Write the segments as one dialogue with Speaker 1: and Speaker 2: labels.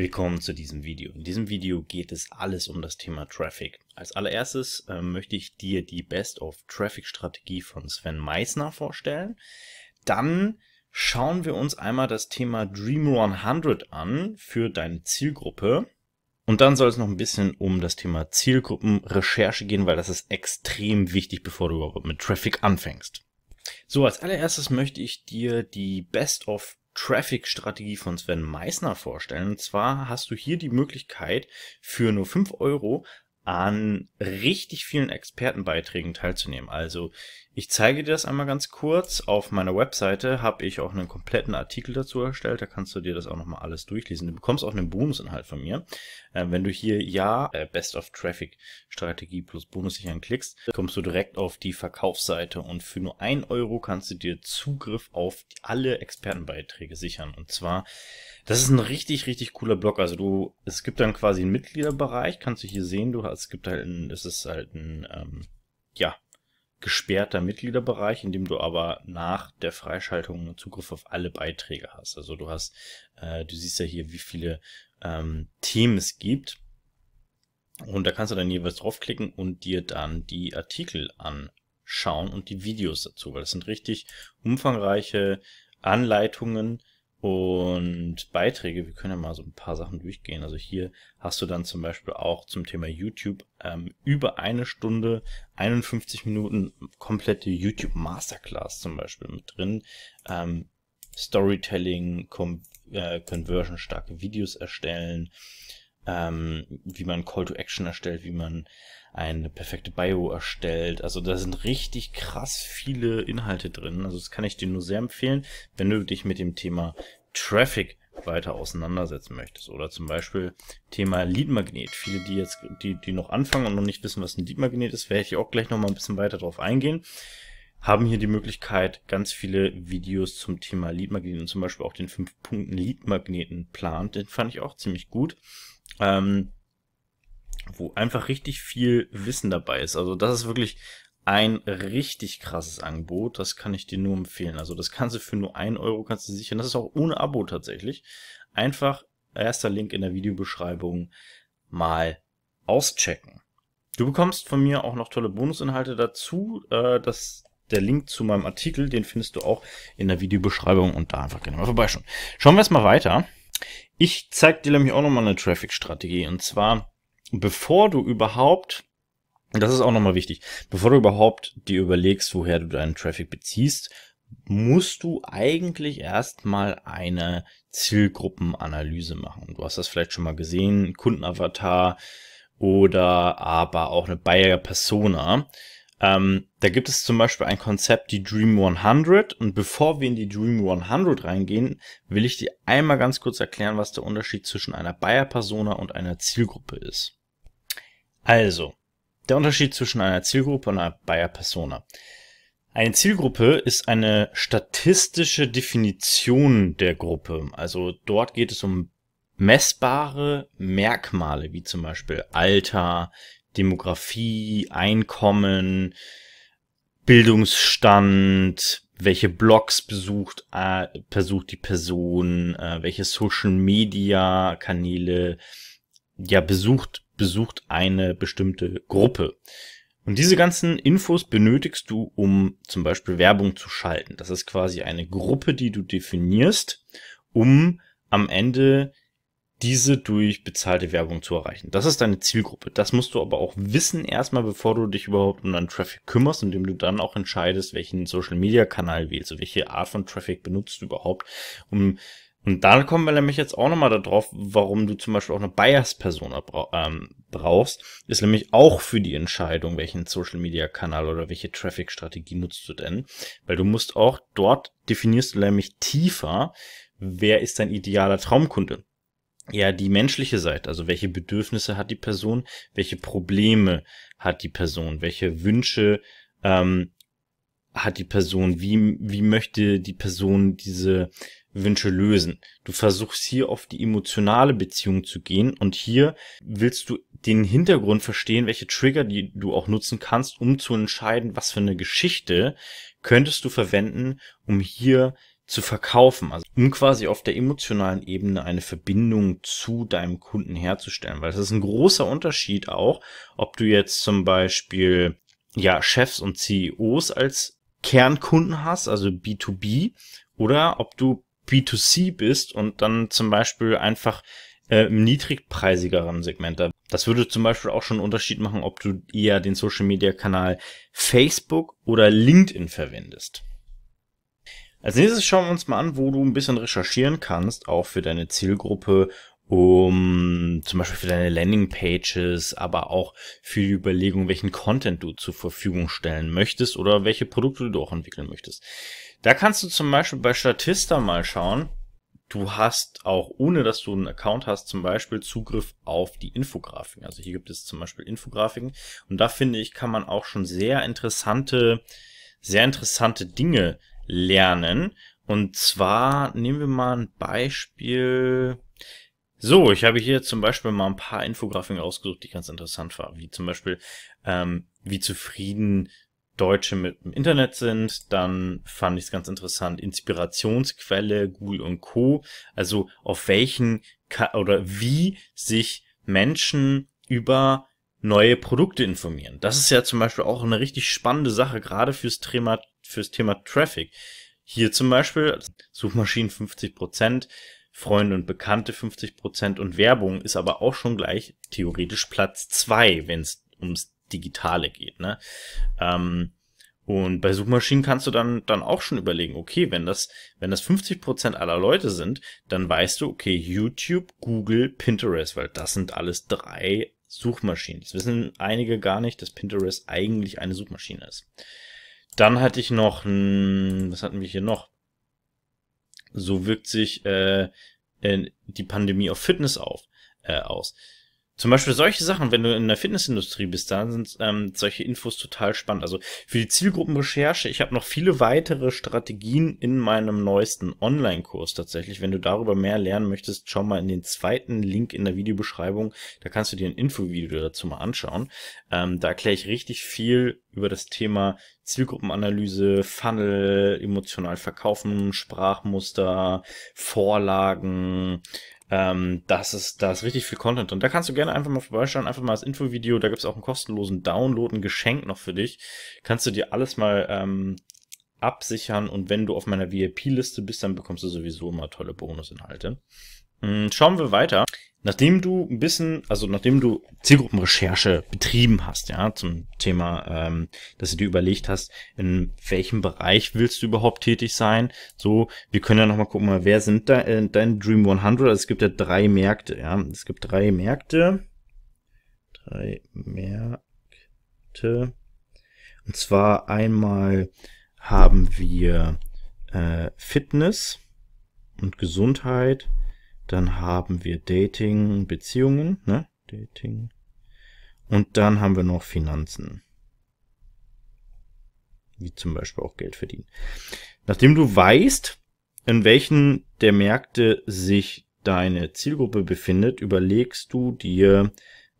Speaker 1: Willkommen zu diesem Video. In diesem Video geht es alles um das Thema Traffic. Als allererstes äh, möchte ich dir die Best-of-Traffic-Strategie von Sven Meissner vorstellen. Dann schauen wir uns einmal das Thema Dream 100 an für deine Zielgruppe. Und dann soll es noch ein bisschen um das Thema Zielgruppenrecherche gehen, weil das ist extrem wichtig, bevor du überhaupt mit Traffic anfängst. So, als allererstes möchte ich dir die Best-of Traffic-Strategie von Sven Meissner vorstellen. Und zwar hast du hier die Möglichkeit, für nur 5 Euro an richtig vielen Expertenbeiträgen teilzunehmen. Also ich zeige dir das einmal ganz kurz. Auf meiner Webseite habe ich auch einen kompletten Artikel dazu erstellt. Da kannst du dir das auch nochmal alles durchlesen. Du bekommst auch einen Bonusinhalt von mir. Äh, wenn du hier Ja, äh, Best of Traffic Strategie plus Bonus sich anklickst, kommst du direkt auf die Verkaufsseite und für nur ein Euro kannst du dir Zugriff auf alle Expertenbeiträge sichern. Und zwar das ist ein richtig, richtig cooler Blog. Also du, es gibt dann quasi einen Mitgliederbereich, kannst du hier sehen, du hast, es gibt halt ein, es ist halt ein, ähm, ja, gesperrter Mitgliederbereich, in dem du aber nach der Freischaltung Zugriff auf alle Beiträge hast. Also du hast, äh, du siehst ja hier, wie viele ähm, Themen es gibt. Und da kannst du dann jeweils draufklicken und dir dann die Artikel anschauen und die Videos dazu, weil das sind richtig umfangreiche Anleitungen, und Beiträge. Wir können ja mal so ein paar Sachen durchgehen. Also hier hast du dann zum Beispiel auch zum Thema YouTube ähm, über eine Stunde, 51 Minuten komplette YouTube Masterclass zum Beispiel mit drin. Ähm, Storytelling, Com äh, Conversion, starke Videos erstellen, ähm, wie man Call to Action erstellt, wie man eine perfekte Bio erstellt. Also da sind richtig krass viele Inhalte drin. Also das kann ich dir nur sehr empfehlen, wenn du dich mit dem Thema Traffic weiter auseinandersetzen möchtest. Oder zum Beispiel Thema Leadmagnet. Viele, die jetzt, die, die noch anfangen und noch nicht wissen, was ein Leadmagnet ist, werde ich auch gleich nochmal ein bisschen weiter drauf eingehen haben hier die Möglichkeit, ganz viele Videos zum Thema Leadmagneten, zum Beispiel auch den 5-Punkten-Leadmagneten-Plan, den fand ich auch ziemlich gut, ähm, wo einfach richtig viel Wissen dabei ist. Also das ist wirklich ein richtig krasses Angebot, das kann ich dir nur empfehlen. Also das kannst du für nur ein Euro kannst du sichern, das ist auch ohne Abo tatsächlich. Einfach erster Link in der Videobeschreibung mal auschecken. Du bekommst von mir auch noch tolle Bonusinhalte dazu. Äh, das der Link zu meinem Artikel, den findest du auch in der Videobeschreibung und da einfach gerne mal vorbeischauen. Schauen wir es mal weiter. Ich zeige dir nämlich auch nochmal eine Traffic-Strategie und zwar, bevor du überhaupt, das ist auch nochmal wichtig, bevor du überhaupt dir überlegst, woher du deinen Traffic beziehst, musst du eigentlich erstmal eine Zielgruppenanalyse machen. Du hast das vielleicht schon mal gesehen, Kundenavatar oder aber auch eine bayer Persona ähm, da gibt es zum Beispiel ein Konzept, die Dream 100. Und bevor wir in die Dream 100 reingehen, will ich dir einmal ganz kurz erklären, was der Unterschied zwischen einer bayer persona und einer Zielgruppe ist. Also, der Unterschied zwischen einer Zielgruppe und einer bayer persona Eine Zielgruppe ist eine statistische Definition der Gruppe. Also dort geht es um messbare Merkmale, wie zum Beispiel Alter, Demografie, Einkommen, Bildungsstand, welche Blogs besucht, äh, besucht die Person, äh, welche Social Media Kanäle, ja, besucht, besucht eine bestimmte Gruppe. Und diese ganzen Infos benötigst du, um zum Beispiel Werbung zu schalten. Das ist quasi eine Gruppe, die du definierst, um am Ende diese durch bezahlte Werbung zu erreichen. Das ist deine Zielgruppe. Das musst du aber auch wissen erstmal, bevor du dich überhaupt um deinen Traffic kümmerst, indem du dann auch entscheidest, welchen Social-Media-Kanal wählst und welche Art von Traffic benutzt du überhaupt, um und dann kommen wir nämlich jetzt auch nochmal darauf, warum du zum Beispiel auch eine Bias-Persona bra ähm, brauchst, ist nämlich auch für die Entscheidung, welchen Social-Media-Kanal oder welche Traffic-Strategie nutzt du denn, weil du musst auch dort definierst du nämlich tiefer, wer ist dein idealer Traumkunde ja die menschliche Seite. Also welche Bedürfnisse hat die Person, welche Probleme hat die Person, welche Wünsche ähm, hat die Person, wie, wie möchte die Person diese Wünsche lösen. Du versuchst hier auf die emotionale Beziehung zu gehen und hier willst du den Hintergrund verstehen, welche Trigger die du auch nutzen kannst, um zu entscheiden, was für eine Geschichte könntest du verwenden, um hier zu verkaufen, also um quasi auf der emotionalen Ebene eine Verbindung zu deinem Kunden herzustellen, weil es ist ein großer Unterschied auch, ob du jetzt zum Beispiel ja Chefs und CEOs als Kernkunden hast, also B2B, oder ob du B2C bist und dann zum Beispiel einfach äh, im niedrigpreisigeren Segment. Das würde zum Beispiel auch schon einen Unterschied machen, ob du eher den Social Media Kanal Facebook oder LinkedIn verwendest. Als nächstes schauen wir uns mal an, wo du ein bisschen recherchieren kannst, auch für deine Zielgruppe, um zum Beispiel für deine Landingpages, aber auch für die Überlegung, welchen Content du zur Verfügung stellen möchtest oder welche Produkte du auch entwickeln möchtest. Da kannst du zum Beispiel bei Statista mal schauen. Du hast auch, ohne dass du einen Account hast, zum Beispiel Zugriff auf die Infografiken. Also hier gibt es zum Beispiel Infografiken. Und da finde ich, kann man auch schon sehr interessante, sehr interessante Dinge lernen. Und zwar nehmen wir mal ein Beispiel. So, ich habe hier zum Beispiel mal ein paar Infografiken ausgesucht, die ganz interessant waren. Wie zum Beispiel, ähm, wie zufrieden Deutsche mit dem Internet sind. Dann fand ich es ganz interessant. Inspirationsquelle, Google und Co. Also auf welchen Ka oder wie sich Menschen über neue Produkte informieren. Das ist ja zum Beispiel auch eine richtig spannende Sache, gerade fürs Thema fürs Thema Traffic. Hier zum Beispiel Suchmaschinen 50 Prozent, Freunde und Bekannte 50 Prozent und Werbung ist aber auch schon gleich theoretisch Platz 2, wenn es ums Digitale geht. Ne? Ähm, und bei Suchmaschinen kannst du dann, dann auch schon überlegen, okay, wenn das, wenn das 50% aller Leute sind, dann weißt du, okay, YouTube, Google, Pinterest, weil das sind alles drei Suchmaschinen. Das wissen einige gar nicht, dass Pinterest eigentlich eine Suchmaschine ist. Dann hatte ich noch, mh, was hatten wir hier noch? So wirkt sich äh, äh die Pandemie auf Fitness auf, äh, aus. Zum Beispiel solche Sachen, wenn du in der Fitnessindustrie bist, dann sind ähm, solche Infos total spannend. Also für die Zielgruppenrecherche, ich habe noch viele weitere Strategien in meinem neuesten Online-Kurs tatsächlich. Wenn du darüber mehr lernen möchtest, schau mal in den zweiten Link in der Videobeschreibung. Da kannst du dir ein Infovideo dazu mal anschauen. Ähm, da erkläre ich richtig viel über das Thema Zielgruppenanalyse, Funnel, emotional verkaufen, Sprachmuster, Vorlagen, ähm, das ist, da ist richtig viel Content und da kannst du gerne einfach mal vorbeischauen, einfach mal das Infovideo, da gibt's auch einen kostenlosen Download, ein Geschenk noch für dich. Kannst du dir alles mal ähm, absichern und wenn du auf meiner VIP-Liste bist, dann bekommst du sowieso immer tolle Bonusinhalte. Hm, schauen wir weiter. Nachdem du ein bisschen, also nachdem du Zielgruppenrecherche betrieben hast, ja, zum Thema, ähm, dass du dir überlegt hast, in welchem Bereich willst du überhaupt tätig sein, so, wir können ja nochmal gucken, wer sind da äh, dein Dream 100? Also es gibt ja drei Märkte, ja, es gibt drei Märkte, drei Märkte, und zwar einmal haben wir äh, Fitness und Gesundheit, dann haben wir Dating, Beziehungen, ne? Dating. Und dann haben wir noch Finanzen. Wie zum Beispiel auch Geld verdienen. Nachdem du weißt, in welchen der Märkte sich deine Zielgruppe befindet, überlegst du dir,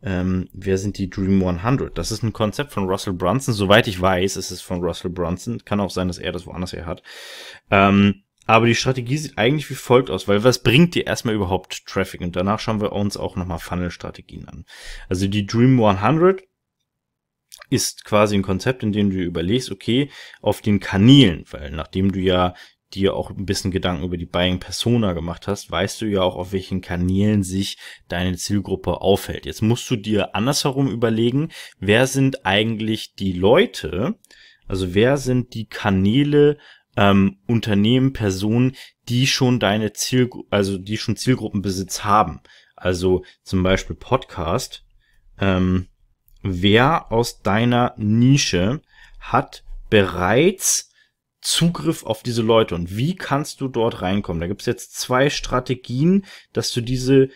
Speaker 1: ähm, wer sind die Dream 100? Das ist ein Konzept von Russell Brunson. Soweit ich weiß, ist es von Russell Brunson. Kann auch sein, dass er das woanders her hat. Ähm, aber die Strategie sieht eigentlich wie folgt aus, weil was bringt dir erstmal überhaupt Traffic? Und danach schauen wir uns auch nochmal Funnel-Strategien an. Also die Dream 100 ist quasi ein Konzept, in dem du überlegst, okay, auf den Kanälen, weil nachdem du ja dir auch ein bisschen Gedanken über die Buying Persona gemacht hast, weißt du ja auch, auf welchen Kanälen sich deine Zielgruppe aufhält. Jetzt musst du dir andersherum überlegen, wer sind eigentlich die Leute, also wer sind die Kanäle, ähm, Unternehmen, Personen, die schon deine Ziel, also die schon Zielgruppenbesitz haben. Also zum Beispiel Podcast. Ähm, wer aus deiner Nische hat bereits Zugriff auf diese Leute und wie kannst du dort reinkommen? Da gibt's jetzt zwei Strategien, dass du diese,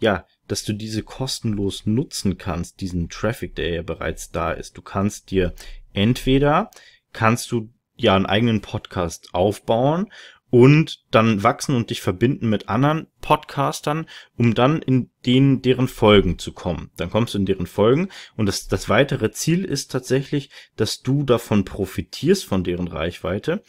Speaker 1: ja, dass du diese kostenlos nutzen kannst, diesen Traffic, der ja bereits da ist. Du kannst dir entweder kannst du ja einen eigenen Podcast aufbauen und dann wachsen und dich verbinden mit anderen Podcastern, um dann in den deren Folgen zu kommen. Dann kommst du in deren Folgen und das, das weitere Ziel ist tatsächlich, dass du davon profitierst von deren Reichweite.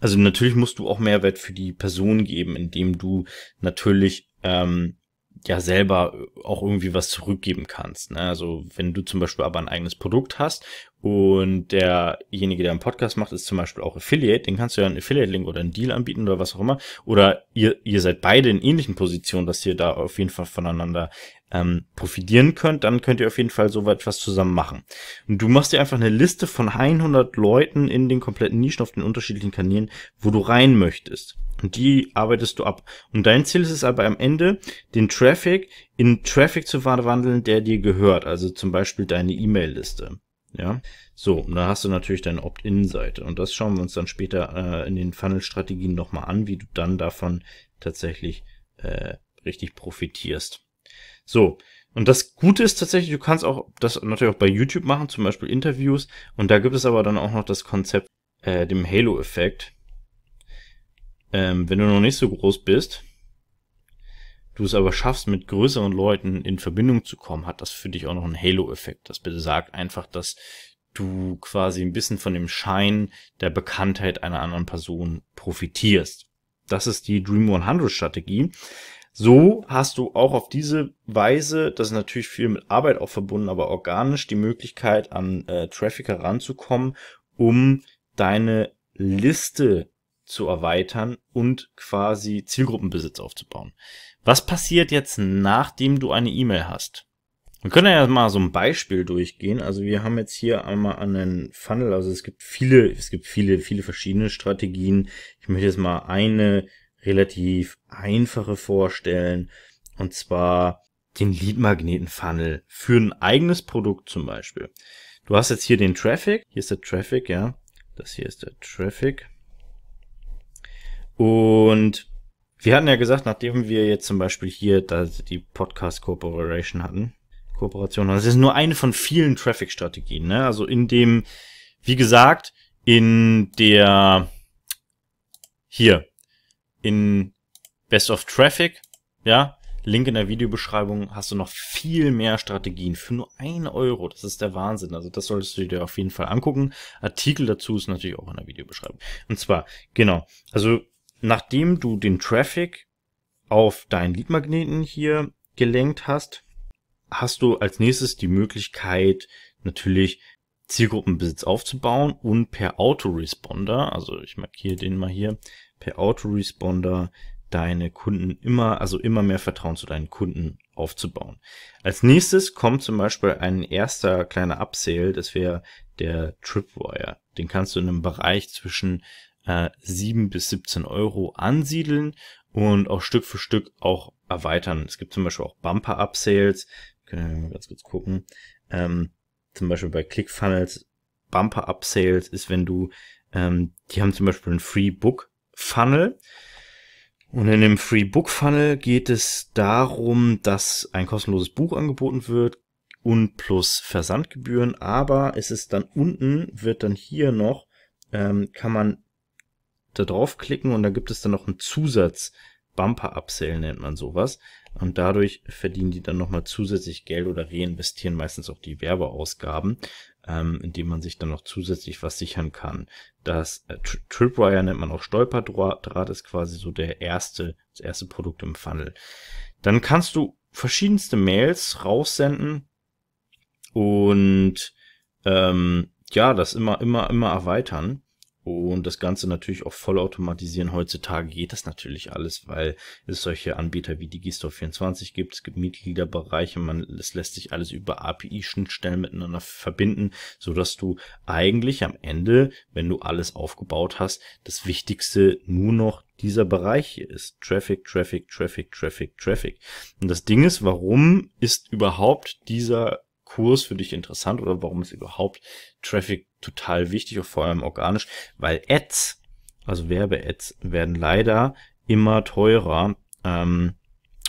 Speaker 1: Also natürlich musst du auch Mehrwert für die Person geben, indem du natürlich ähm, ja selber äh, auch irgendwie was zurückgeben kannst. Ne? Also wenn du zum Beispiel aber ein eigenes Produkt hast und derjenige, der einen Podcast macht, ist zum Beispiel auch Affiliate, den kannst du ja einen Affiliate-Link oder einen Deal anbieten oder was auch immer. Oder ihr, ihr seid beide in ähnlichen Positionen, dass ihr da auf jeden Fall voneinander ähm, profitieren könnt, dann könnt ihr auf jeden Fall so etwas zusammen machen. Und du machst dir einfach eine Liste von 100 Leuten in den kompletten Nischen auf den unterschiedlichen Kanälen, wo du rein möchtest. Und die arbeitest du ab. Und dein Ziel ist es aber am Ende, den Traffic in Traffic zu verwandeln, der dir gehört. Also zum Beispiel deine E-Mail-Liste. Ja, so, und dann hast du natürlich deine Opt-in-Seite. Und das schauen wir uns dann später äh, in den Funnel-Strategien nochmal an, wie du dann davon tatsächlich äh, richtig profitierst. So. Und das Gute ist tatsächlich, du kannst auch das natürlich auch bei YouTube machen, zum Beispiel Interviews. Und da gibt es aber dann auch noch das Konzept, äh, dem Halo-Effekt. Ähm, wenn du noch nicht so groß bist, du es aber schaffst, mit größeren Leuten in Verbindung zu kommen, hat das für dich auch noch einen Halo-Effekt. Das besagt einfach, dass du quasi ein bisschen von dem Schein der Bekanntheit einer anderen Person profitierst. Das ist die Dream 100 Strategie. So hast du auch auf diese Weise, das ist natürlich viel mit Arbeit auch verbunden, aber organisch die Möglichkeit an äh, Traffic heranzukommen, um deine Liste zu erweitern und quasi Zielgruppenbesitz aufzubauen. Was passiert jetzt, nachdem du eine E-Mail hast? Wir können ja mal so ein Beispiel durchgehen. Also wir haben jetzt hier einmal einen Funnel. Also es gibt viele, es gibt viele, viele verschiedene Strategien. Ich möchte jetzt mal eine relativ einfache vorstellen. Und zwar den Lead-Magneten-Funnel für ein eigenes Produkt zum Beispiel. Du hast jetzt hier den Traffic. Hier ist der Traffic, ja. Das hier ist der Traffic. Und wir hatten ja gesagt, nachdem wir jetzt zum Beispiel hier die Podcast Corporation hatten, Kooperation, das also ist nur eine von vielen Traffic-Strategien. Ne? Also in dem, wie gesagt, in der hier in Best of Traffic, ja, Link in der Videobeschreibung, hast du noch viel mehr Strategien für nur ein Euro. Das ist der Wahnsinn. Also das solltest du dir auf jeden Fall angucken. Artikel dazu ist natürlich auch in der Videobeschreibung. Und zwar, genau, also nachdem du den Traffic auf deinen Leadmagneten hier gelenkt hast, hast du als nächstes die Möglichkeit, natürlich Zielgruppenbesitz aufzubauen und per Autoresponder, also ich markiere den mal hier, per Autoresponder deine Kunden immer, also immer mehr Vertrauen zu deinen Kunden aufzubauen. Als nächstes kommt zum Beispiel ein erster kleiner Upsale, das wäre der Tripwire. Den kannst du in einem Bereich zwischen äh, 7 bis 17 Euro ansiedeln und auch Stück für Stück auch erweitern. Es gibt zum Beispiel auch Bumper-Upsales. Können wir mal ganz kurz gucken. Ähm, zum Beispiel bei ClickFunnels Bumper-Upsales ist, wenn du, ähm, die haben zum Beispiel ein Free Book Funnel. Und in dem Free Book Funnel geht es darum, dass ein kostenloses Buch angeboten wird und plus Versandgebühren. Aber es ist dann unten, wird dann hier noch, ähm, kann man da draufklicken und da gibt es dann noch einen Zusatz. Bumper Upsell nennt man sowas. Und dadurch verdienen die dann nochmal zusätzlich Geld oder reinvestieren meistens auch die Werbeausgaben ähm, indem man sich dann noch zusätzlich was sichern kann. Das äh, Tripwire nennt man auch Stolperdraht, ist quasi so der erste, das erste Produkt im Funnel. Dann kannst du verschiedenste Mails raussenden und ähm, ja, das immer, immer, immer erweitern und das Ganze natürlich auch vollautomatisieren. Heutzutage geht das natürlich alles, weil es solche Anbieter wie Digistore24 gibt, es gibt Mitgliederbereiche, man, es lässt sich alles über API-Schnittstellen miteinander verbinden, so dass du eigentlich am Ende, wenn du alles aufgebaut hast, das Wichtigste nur noch dieser Bereich hier ist. Traffic, Traffic, Traffic, Traffic, Traffic. Und das Ding ist, warum ist überhaupt dieser Kurs für dich interessant oder warum ist überhaupt Traffic total wichtig, auch vor allem organisch, weil Ads, also Werbe-Ads, werden leider immer teurer. Ähm,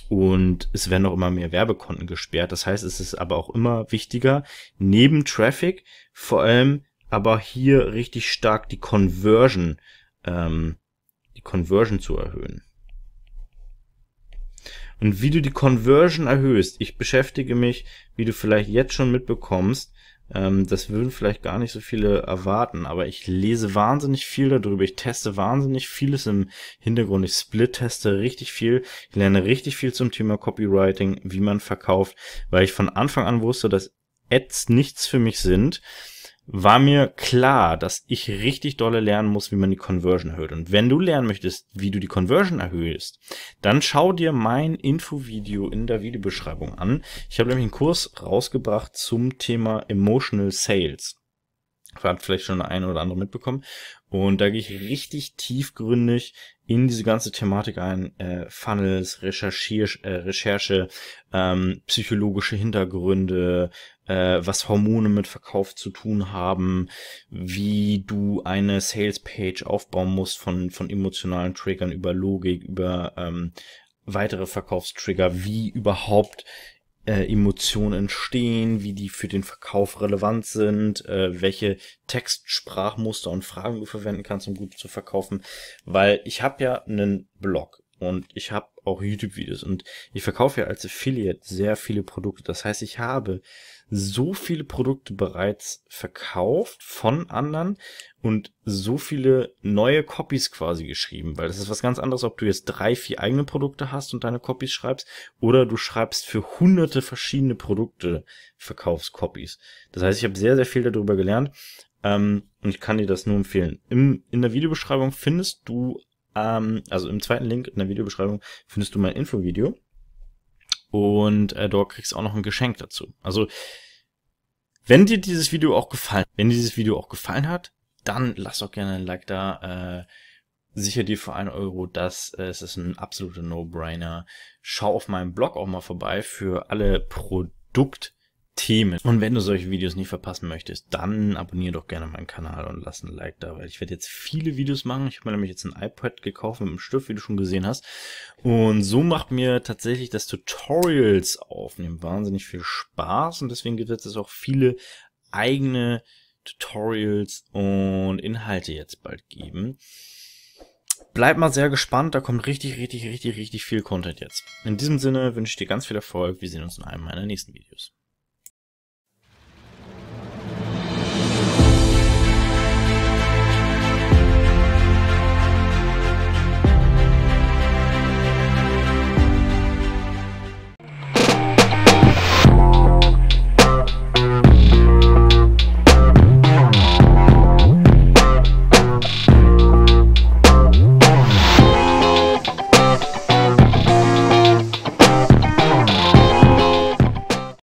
Speaker 1: und es werden auch immer mehr Werbekonten gesperrt. Das heißt, es ist aber auch immer wichtiger, neben Traffic vor allem aber hier richtig stark die Conversion, ähm, die Conversion zu erhöhen und wie du die Conversion erhöhst. Ich beschäftige mich, wie du vielleicht jetzt schon mitbekommst, ähm, das würden vielleicht gar nicht so viele erwarten, aber ich lese wahnsinnig viel darüber. Ich teste wahnsinnig vieles im Hintergrund. Ich split teste richtig viel. Ich lerne richtig viel zum Thema Copywriting, wie man verkauft, weil ich von Anfang an wusste, dass Ads nichts für mich sind war mir klar, dass ich richtig dolle lernen muss, wie man die Conversion erhöht. Und wenn du lernen möchtest, wie du die Conversion erhöhst, dann schau dir mein Infovideo in der Videobeschreibung an. Ich habe nämlich einen Kurs rausgebracht zum Thema Emotional Sales hat vielleicht schon eine oder andere mitbekommen. Und da gehe ich richtig tiefgründig in diese ganze Thematik ein. Äh, Funnels, Recherchier äh, Recherche, ähm, psychologische Hintergründe, äh, was Hormone mit Verkauf zu tun haben, wie du eine Sales-Page aufbauen musst von, von emotionalen Triggern über Logik, über ähm, weitere Verkaufstrigger, wie überhaupt äh, Emotionen entstehen, wie die für den Verkauf relevant sind, äh, welche Textsprachmuster und Fragen du verwenden kannst, um gut zu verkaufen. Weil ich habe ja einen Blog und ich habe auch YouTube-Videos und ich verkaufe ja als Affiliate sehr viele Produkte. Das heißt, ich habe so viele Produkte bereits verkauft von anderen und so viele neue Copies quasi geschrieben, weil das ist was ganz anderes, ob du jetzt drei, vier eigene Produkte hast und deine Copies schreibst oder du schreibst für hunderte verschiedene Produkte Verkaufscopies. Das heißt, ich habe sehr, sehr viel darüber gelernt ähm, und ich kann dir das nur empfehlen. Im, in der Videobeschreibung findest du, ähm, also im zweiten Link in der Videobeschreibung findest du mein Infovideo. video und äh, dort kriegst du auch noch ein Geschenk dazu. Also, wenn dir dieses Video auch gefallen, wenn dieses Video auch gefallen hat, dann lass doch gerne ein Like da. Äh, sicher dir für einen Euro, das äh, es ist ein absoluter No-Brainer. Schau auf meinem Blog auch mal vorbei für alle Produkte Themen. Und wenn du solche Videos nicht verpassen möchtest, dann abonniere doch gerne meinen Kanal und lass ein Like da, weil ich werde jetzt viele Videos machen. Ich habe mir nämlich jetzt ein iPad gekauft mit einem Stift, wie du schon gesehen hast. Und so macht mir tatsächlich das Tutorials aufnehmen wahnsinnig viel Spaß und deswegen gibt es auch viele eigene Tutorials und Inhalte jetzt bald geben. Bleib mal sehr gespannt, da kommt richtig, richtig, richtig, richtig viel Content jetzt. In diesem Sinne wünsche ich dir ganz viel Erfolg. Wir sehen uns in einem meiner nächsten Videos.